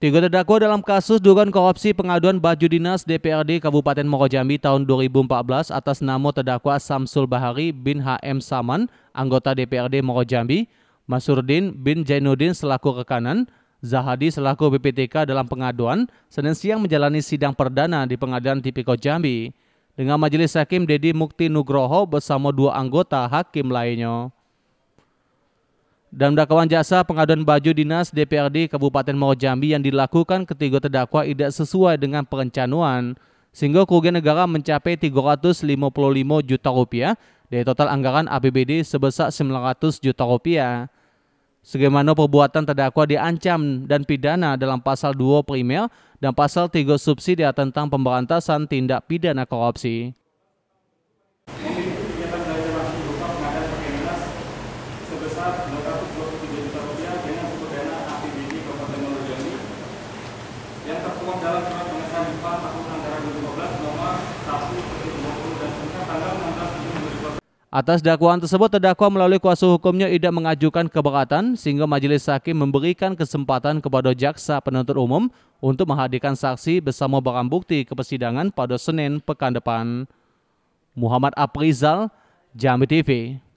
Tiga terdakwa dalam kasus dugaan korupsi pengaduan baju dinas DPRD Kabupaten Mokojambi tahun 2014 atas nama terdakwa Samsul Bahari bin HM Saman, anggota DPRD Mokojambi, Masurdin bin Jainuddin selaku rekanan, Zahadi selaku BPTK dalam pengaduan, Senin siang menjalani sidang perdana di Pengadilan Tipiko Jambi dengan Majelis Hakim Dedi Mukti Nugroho bersama dua anggota hakim lainnya. Dalam dakwaan jasa pengaduan baju dinas DPRD Kabupaten Moro Jambi yang dilakukan ketiga terdakwa tidak sesuai dengan perencanaan sehingga kerugian negara mencapai 355 juta rupiah dari total anggaran APBD sebesar 900 juta rupiah. Sebagaimana perbuatan terdakwa diancam dan pidana dalam pasal 2 primer dan pasal 3 subsidi tentang pemberantasan tindak pidana korupsi. 223 juta rupiah dengan suku dana APBD Kabupaten Muarajambi yang tertuang dalam surat pengesahan IPA tahun anggaran 2015 nomor 1 dan seterusnya tanggal 16 Juni 2015. Atas dakwaan tersebut, terdakwa melalui kuasa hukumnya tidak mengajukan keberatan sehingga majelis hakim memberikan kesempatan kepada jaksa penuntut umum untuk menghadirkan saksi bersama barang bukti ke persidangan pada Senin pekan depan. Muhammad Aprizal, Jambi TV.